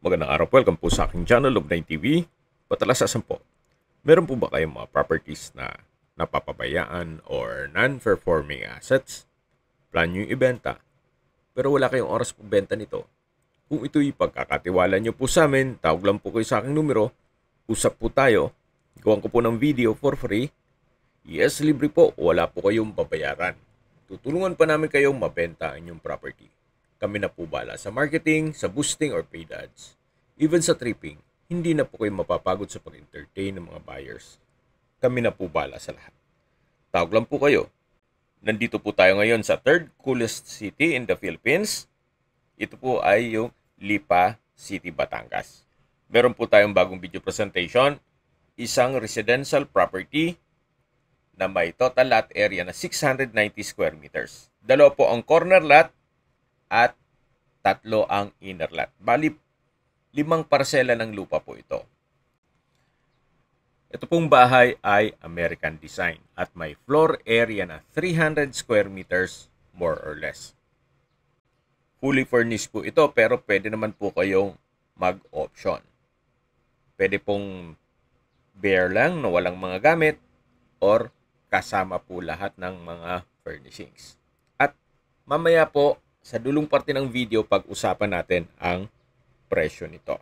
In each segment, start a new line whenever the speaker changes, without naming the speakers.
Magandang araw po. Welcome po sa aking channel, Love9 TV. Patala sa 10. Meron po ba kayong mga properties na napapabayaan or non-performing assets? Plan nyo ibenta. Pero wala kayong oras po benta nito. Kung ito yung pagkakatiwala nyo po sa amin, tawag lang po kayo sa aking numero. Usap po tayo. Gawin ko po ng video for free. Yes, libre po. Wala po kayong babayaran. Tutulungan pa namin kayong mabenta ang inyong property. Kami na po bala sa marketing, sa boosting or paid ads. Even sa tripping, hindi na po kayo mapapagod sa pag-entertain ng mga buyers. Kami na po bala sa lahat. Tawag lang po kayo. Nandito po tayo ngayon sa third coolest city in the Philippines. Ito po ay yung Lipa City, Batangas. Meron po tayong bagong video presentation. Isang residential property na may total lot area na 690 square meters. Dalawa po ang corner lot at tatlo ang inner lot. Bali, limang parsela ng lupa po ito. Ito pong bahay ay American design at may floor area na 300 square meters more or less. Fully furnished po ito pero pwede naman po kayong mag-option. Pwede pong bare lang na walang mga gamit or kasama po lahat ng mga furnishings. At mamaya po sa dulong parte ng video pag-usapan natin ang presyo nito.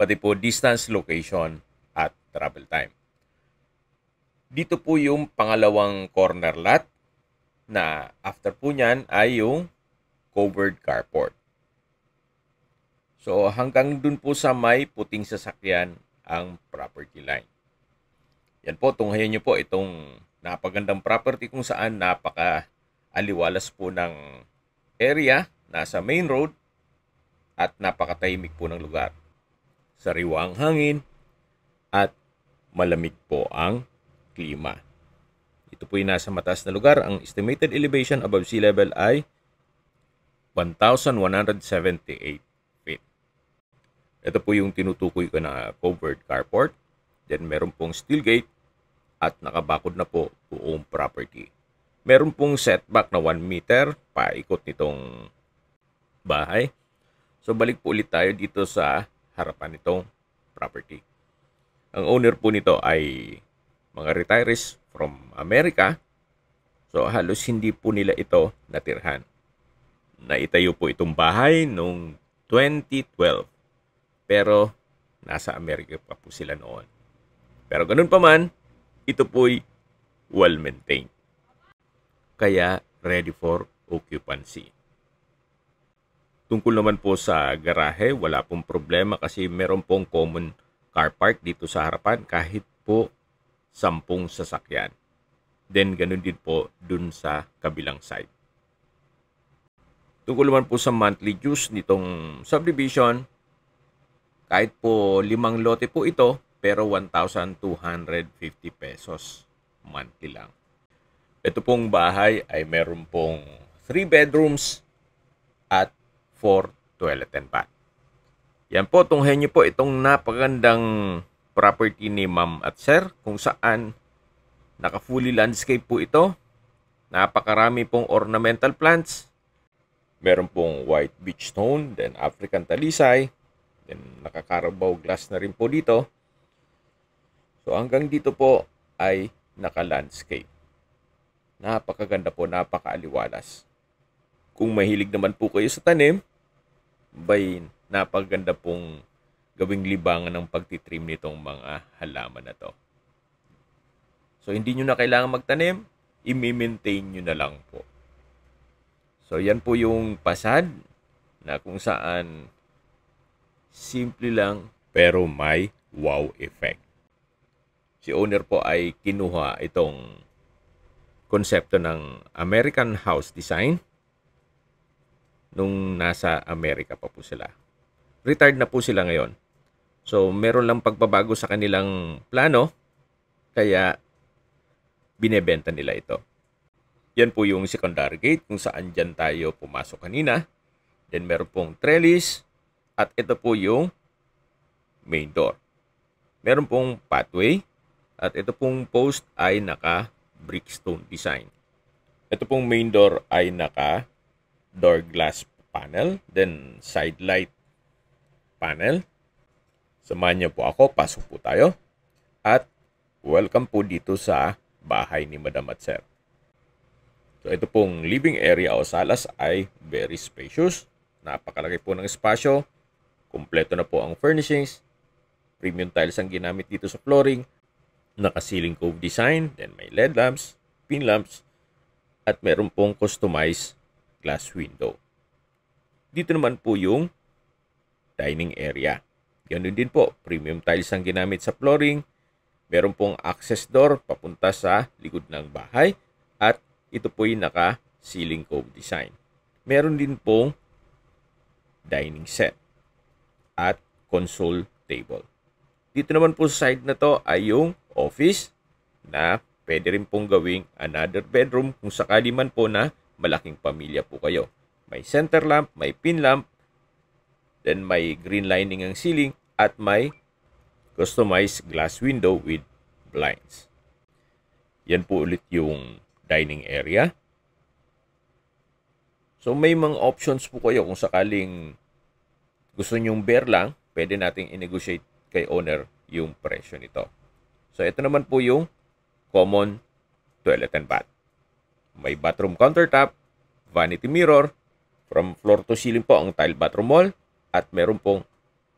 Pati po distance, location at travel time. Dito po yung pangalawang corner lot na after po niyan ay yung covered carport. So hanggang dun po sa may puting sasakyan ang property line. Yan po, tunghayan nyo po itong napagandang property kung saan napaka aliwalas po ng area, nasa main road, at napakatahimik po ng lugar. Sariwa ang hangin at malamig po ang klima. Ito po yung nasa mataas na lugar. Ang estimated elevation above sea level ay 1,178 feet. Ito po yung tinutukoy ko na covered carport. Then meron pong steel gate at nakabakod na po buong property meron pong setback na 1 meter paikot nitong bahay. So balik po ulit tayo dito sa harapan nitong property. Ang owner po nito ay mga retirees from America. So halos hindi po nila ito natirhan. Naitayo po itong bahay noong 2012. Pero nasa Amerika pa po sila noon. Pero ganun pa man, ito po'y well-maintained kaya ready for occupancy. Tungkol naman po sa garahe, wala pong problema kasi meron pong common car park dito sa harapan kahit po sampung sasakyan. Then ganun din po dun sa kabilang side. Tungkol naman po sa monthly dues nitong subdivision, kahit po limang lote po ito, pero 1,250 pesos monthly lang. Ito pong bahay ay meron pong 3 bedrooms at 4 toilet and bath. Yan po, tunghen nyo po itong napagandang property ni ma'am at sir kung saan naka fully landscape po ito. Napakarami pong ornamental plants. Meron pong white beach stone, then African talisay, then nakakarabaw glass na rin po dito. So hanggang dito po ay naka-landscape. Napakaganda po, napakaaliwalas. Kung mahilig naman po kayo sa tanim, bay, napakaganda pong gawing libangan ng pagtitrim nitong mga halaman na to. So, hindi nyo na kailangan magtanim, i-maintain nyo na lang po. So, yan po yung pasad na kung saan simple lang pero may wow effect. Si owner po ay kinuha itong konsepto ng American House Design nung nasa Amerika pa po sila. Retired na po sila ngayon. So, meron lang pagbabago sa kanilang plano kaya binebenta nila ito. Yan po yung secondary gate kung saan dyan tayo pumasok kanina. Then meron pong trellis at ito po yung main door. Meron pong pathway at ito pong post ay naka brickstone design. Ito pong main door ay naka door glass panel, then side light panel. Samahan niyo po ako, pasok po tayo. At welcome po dito sa bahay ni Madam at Sir. So ito pong living area o salas ay very spacious. Napakalaki po ng espasyo. Kumpleto na po ang furnishings. Premium tiles ang ginamit dito sa flooring naka-ceiling cove design, then may LED lamps, pin lamps, at meron pong customized glass window. Dito naman po yung dining area. Ganun din po, premium tiles ang ginamit sa flooring. Meron pong access door papunta sa likod ng bahay at ito po yung naka-ceiling cove design. Meron din pong dining set at console table. Dito naman po sa side na to ay yung office na pwede rin pong gawing another bedroom kung sakali man po na malaking pamilya po kayo. May center lamp, may pin lamp, then may green lining ang ceiling at may customized glass window with blinds. Yan po ulit yung dining area. So may mga options po kayo kung sakaling gusto nyong bear lang, pwede nating i-negotiate kay owner yung presyo nito. So ito naman po yung common toilet and bath. May bathroom countertop, vanity mirror, from floor to ceiling po ang tile bathroom wall, at meron pong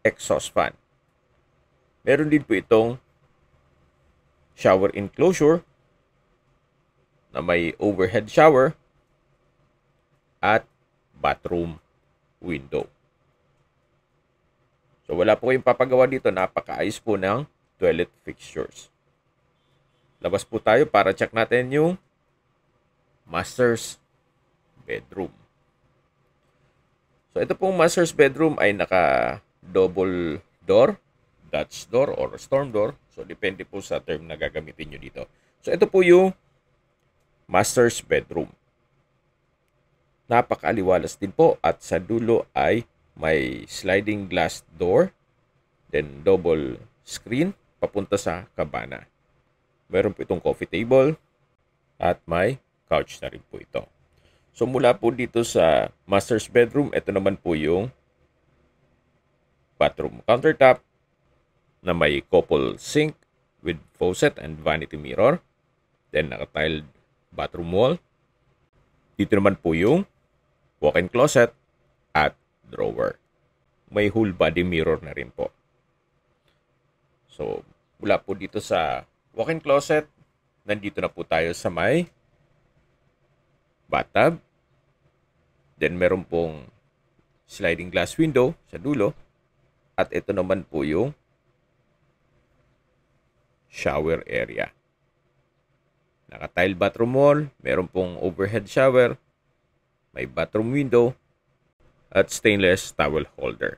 exhaust fan. Meron din po itong shower enclosure na may overhead shower at bathroom window. So wala po kayong papagawa dito, napakaayos po ng toilet fixtures. Labas po tayo para check natin yung master's bedroom. So ito pong master's bedroom ay naka double door, Dutch door or storm door. So depende po sa term na gagamitin nyo dito. So ito po yung master's bedroom. Napakaaliwalas din po at sa dulo ay may sliding glass door, then double screen, papunta sa cabana. Meron po itong coffee table at may couch na rin po ito. So mula po dito sa master's bedroom, ito naman po yung bathroom countertop na may couple sink with faucet and vanity mirror. Then naka-tiled bathroom wall. Dito naman po yung walk-in closet at drawer. May whole body mirror na rin po. So, mula po dito sa walk-in closet, nandito na po tayo sa may bathtub. Then, meron pong sliding glass window sa dulo. At ito naman po yung shower area. Naka-tile bathroom wall, meron pong overhead shower, may bathroom window, at stainless towel holder.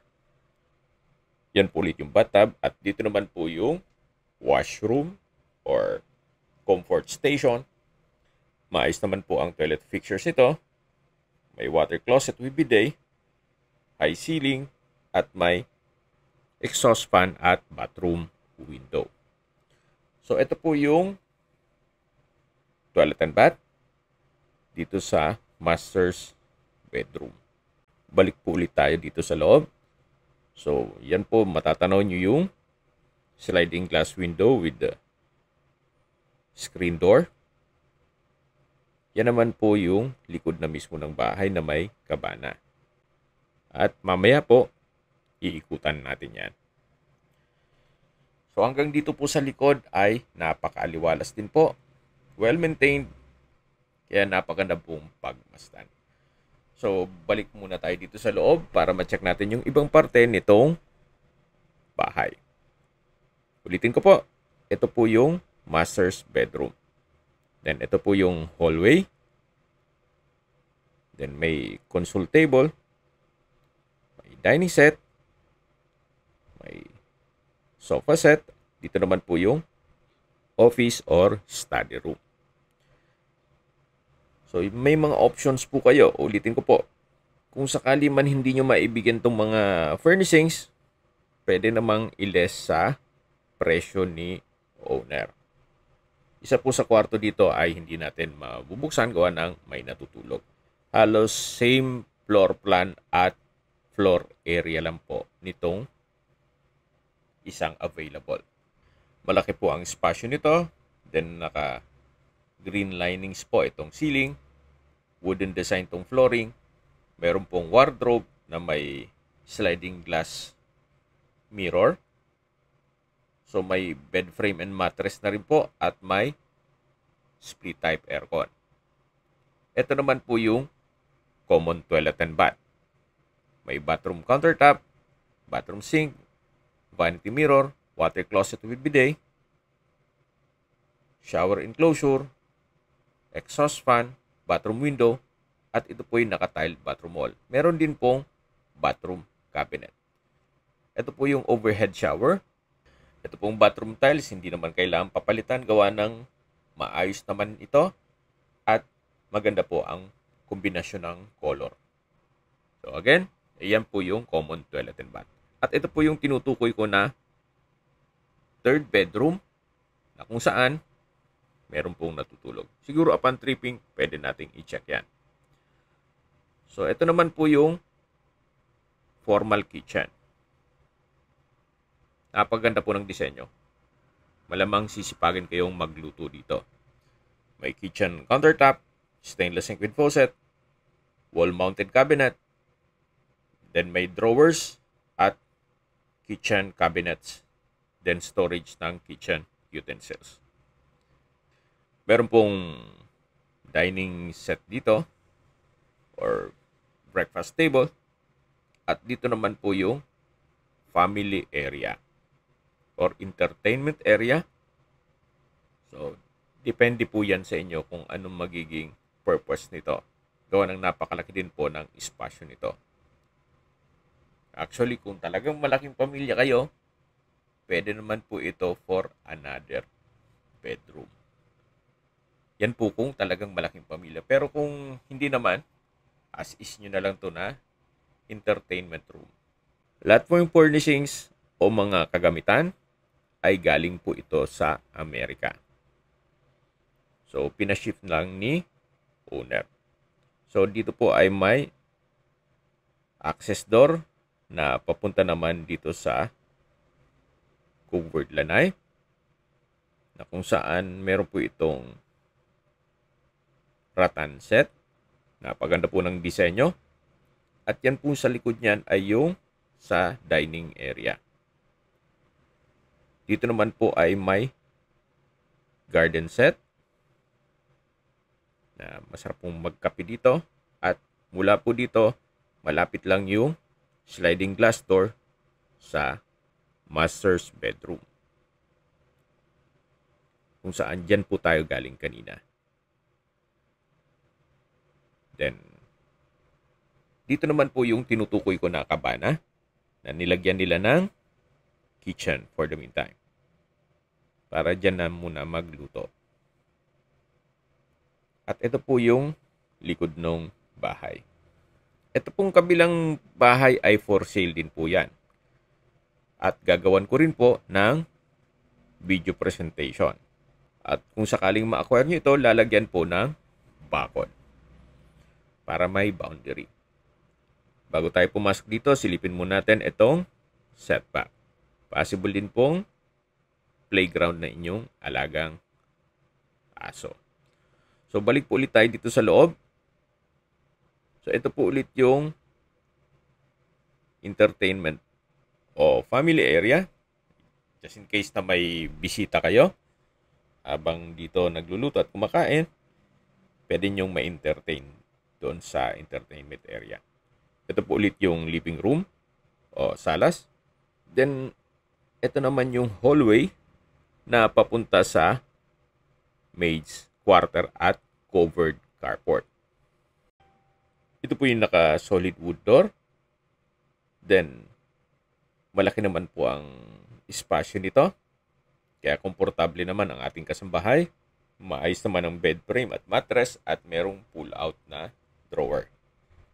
Yan po ulit yung bathtub. At dito naman po yung washroom or comfort station. Maayos naman po ang toilet fixtures ito. May water closet with bidet, high ceiling, at may exhaust fan at bathroom window. So, ito po yung toilet and bath dito sa master's bedroom. Balik po ulit tayo dito sa loob. So, yan po, matatanaw nyo yung sliding glass window with the screen door. Yan naman po yung likod na mismo ng bahay na may kabana. At mamaya po, iikutan natin yan. So hanggang dito po sa likod ay napakaaliwalas din po. Well maintained. Kaya napaganda pong pagmasdan. So, balik muna tayo dito sa loob para ma-check natin yung ibang parte nitong bahay. Ulitin ko po, ito po yung master's bedroom. Then, ito po yung hallway. Then, may console table. May dining set. May sofa set. Dito naman po yung office or study room. So, may mga options po kayo. Ulitin ko po. Kung sakali man hindi nyo maibigyan itong mga furnishings, pwede namang iles sa presyo ni owner. Isa po sa kwarto dito ay hindi natin mabubuksan gawa ng may natutulog. Halos same floor plan at floor area lang po nitong isang available. Malaki po ang espasyo nito. Then naka green linings po itong ceiling, wooden design tong flooring, meron pong wardrobe na may sliding glass mirror. So may bed frame and mattress na rin po at may split type aircon. Ito naman po yung common toilet and bath. May bathroom countertop, bathroom sink, vanity mirror, water closet with bidet, shower enclosure, exhaust fan, bathroom window, at ito po yung nakatiled bathroom wall. Meron din pong bathroom cabinet. Ito po yung overhead shower. Ito pong bathroom tiles, hindi naman kailangan papalitan. Gawa ng maayos naman ito. At maganda po ang kombinasyon ng color. So again, ayan po yung common toilet and bath. At ito po yung tinutukoy ko na third bedroom na kung saan meron pong natutulog. Siguro upon tripping, pwede nating i-check yan. So, ito naman po yung formal kitchen. Napaganda po ng disenyo. Malamang sisipagin kayong magluto dito. May kitchen countertop, stainless sink with faucet, wall-mounted cabinet, then may drawers at kitchen cabinets, then storage ng kitchen utensils meron pong dining set dito or breakfast table at dito naman po yung family area or entertainment area. So, depende po yan sa inyo kung anong magiging purpose nito. Gawa ng napakalaki din po ng espasyo nito. Actually, kung talagang malaking pamilya kayo, pwede naman po ito for another bedroom. Yan po kung talagang malaking pamilya. Pero kung hindi naman, as is nyo na lang to na entertainment room. Lahat po yung furnishings o mga kagamitan ay galing po ito sa Amerika. So, pinashift lang ni owner. So, dito po ay may access door na papunta naman dito sa covered lanay na kung saan meron po itong rattan set. Napaganda po ng disenyo. At yan po sa likod niyan ay yung sa dining area. Dito naman po ay may garden set. Na masarap pong magkape dito. At mula po dito, malapit lang yung sliding glass door sa master's bedroom. Kung saan dyan po tayo galing kanina. Then, dito naman po yung tinutukoy ko na kabana na nilagyan nila ng kitchen for the meantime. Para dyan na muna magluto. At ito po yung likod ng bahay. Ito pong kabilang bahay ay for sale din po yan. At gagawan ko rin po ng video presentation. At kung sakaling ma-acquire nyo ito, lalagyan po ng bakod para may boundary. Bago tayo pumasok dito, silipin muna natin itong setback. Possible din pong playground na inyong alagang aso. So, balik po ulit tayo dito sa loob. So, ito po ulit yung entertainment o family area. Just in case na may bisita kayo, habang dito nagluluto at kumakain, pwede nyong ma-entertain doon sa entertainment area. Ito po ulit yung living room o salas. Then, ito naman yung hallway na papunta sa maid's quarter at covered carport. Ito po yung naka-solid wood door. Then, malaki naman po ang espasyo nito. Kaya komportable naman ang ating kasambahay. Maayos naman ang bed frame at mattress at merong pull-out na drawer.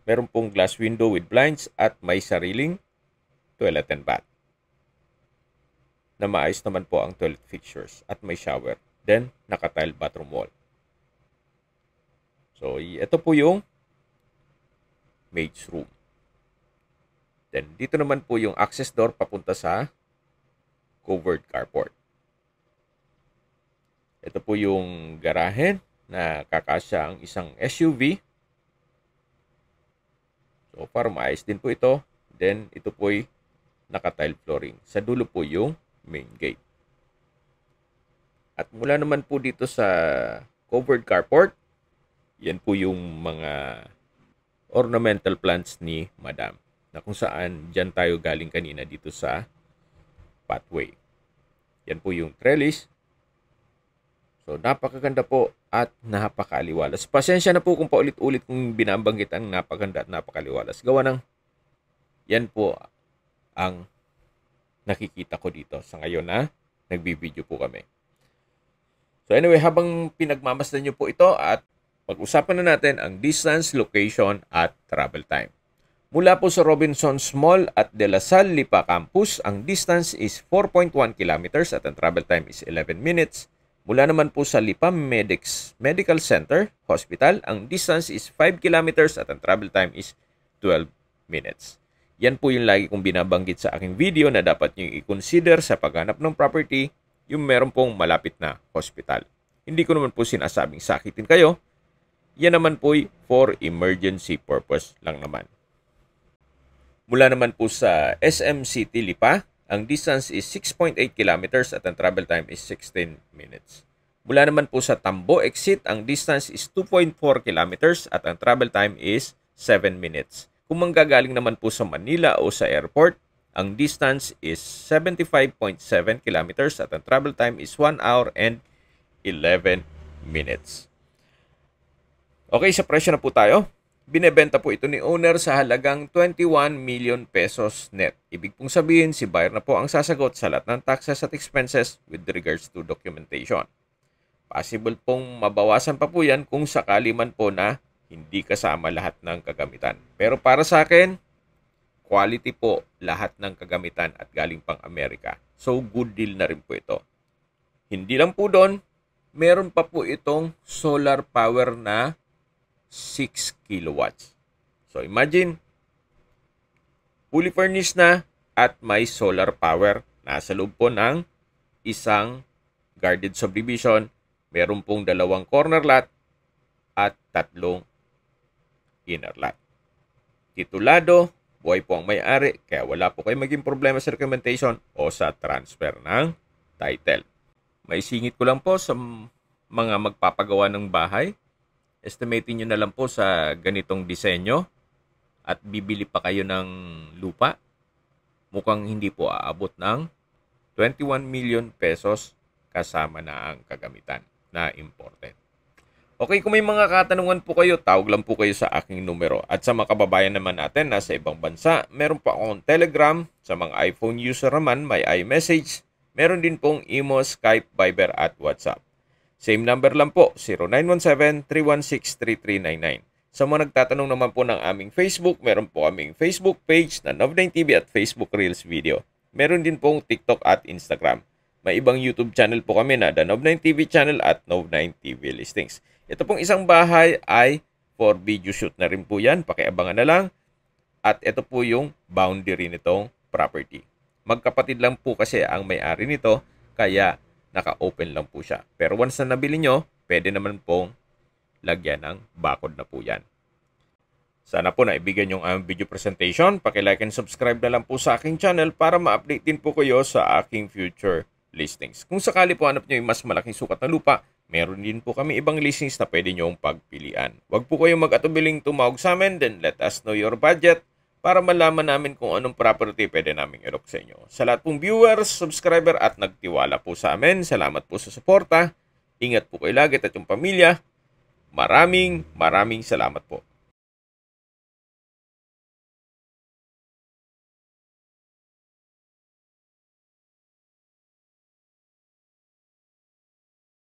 Meron pong glass window with blinds at may sariling toilet and bath. Na maayos naman po ang toilet fixtures at may shower. Then, nakatile bathroom wall. So, ito po yung maid's room. Then, dito naman po yung access door papunta sa covered carport. Ito po yung garahe na kakasya ang isang SUV So, para maayos din po ito, then ito po ay naka-tile flooring. Sa dulo po yung main gate. At mula naman po dito sa covered carport, yan po yung mga ornamental plants ni Madam na kung saan dyan tayo galing kanina dito sa pathway. Yan po yung trellis. So napakaganda po at napakaliwalas. Pasensya na po kung paulit-ulit kung binabanggit ang napaganda at napakaliwalas. Gawa ng yan po ang nakikita ko dito sa ngayon na nagbibideo po kami. So anyway, habang pinagmamasdan niyo po ito at pag-usapan na natin ang distance, location at travel time. Mula po sa Robinson's Mall at De La Salle Lipa Campus, ang distance is 4.1 kilometers at ang travel time is 11 minutes Mula naman po sa Lipa Medics Medical Center Hospital, ang distance is 5 kilometers at ang travel time is 12 minutes. Yan po yung lagi kong binabanggit sa aking video na dapat nyo i-consider sa paghanap ng property yung meron pong malapit na hospital. Hindi ko naman po sinasabing sakitin kayo. Yan naman po for emergency purpose lang naman. Mula naman po sa SM City Lipa, ang distance is 6.8 kilometers at ang travel time is 16 minutes. Mula naman po sa Tambo exit, ang distance is 2.4 kilometers at ang travel time is 7 minutes. Kung manggagaling naman po sa Manila o sa airport, ang distance is 75.7 kilometers at ang travel time is 1 hour and 11 minutes. Okay, sa presyo na po tayo. Binebenta po ito ni owner sa halagang 21 million pesos net. Ibig pong sabihin, si buyer na po ang sasagot sa lahat ng taxes at expenses with regards to documentation. Possible pong mabawasan pa po yan kung sakali man po na hindi kasama lahat ng kagamitan. Pero para sa akin, quality po lahat ng kagamitan at galing pang Amerika. So good deal na rin po ito. Hindi lang po doon, meron pa po itong solar power na 6 kilowatts. So imagine, fully furnished na at may solar power. Nasa loob po ng isang guarded subdivision. Meron pong dalawang corner lot at tatlong inner lot. Titulado, buhay po ang may-ari kaya wala po kayo maging problema sa recommendation o sa transfer ng title. May singit ko lang po sa mga magpapagawa ng bahay estimatein nyo na lang po sa ganitong disenyo at bibili pa kayo ng lupa, mukhang hindi po aabot ng 21 million pesos kasama na ang kagamitan na imported. Okay, kung may mga katanungan po kayo, tawag lang po kayo sa aking numero. At sa mga kababayan naman natin na sa ibang bansa, meron pa akong Telegram. Sa mga iPhone user naman, may iMessage. Meron din pong Imo, Skype, Viber at WhatsApp. Same number lang po, 0917-316-3399. Sa mga nagtatanong naman po ng aming Facebook, meron po aming Facebook page na Novdine TV at Facebook Reels video. Meron din pong TikTok at Instagram. May ibang YouTube channel po kami na The Nov9 TV channel at Nov9 TV listings. Ito pong isang bahay ay for video shoot na rin po yan. Pakiabangan na lang. At ito po yung boundary nitong property. Magkapatid lang po kasi ang may-ari nito. Kaya naka-open lang po siya. Pero once na nabili nyo, pwede naman pong lagyan ng bakod na po yan. Sana po naibigan yung aming video presentation. Pakilike and subscribe na lang po sa aking channel para ma-update din po kayo sa aking future listings. Kung sakali po hanap nyo yung mas malaking sukat na lupa, meron din po kami ibang listings na pwede nyo pagpilian. Huwag po kayong mag-atubiling tumawag sa amin, then let us know your budget para malaman namin kung anong property pwede namin i-lock sa inyo. Sa lahat pong viewers, subscriber at nagtiwala po sa amin, salamat po sa suporta. Ingat po kayo lagi at yung pamilya. Maraming maraming salamat po.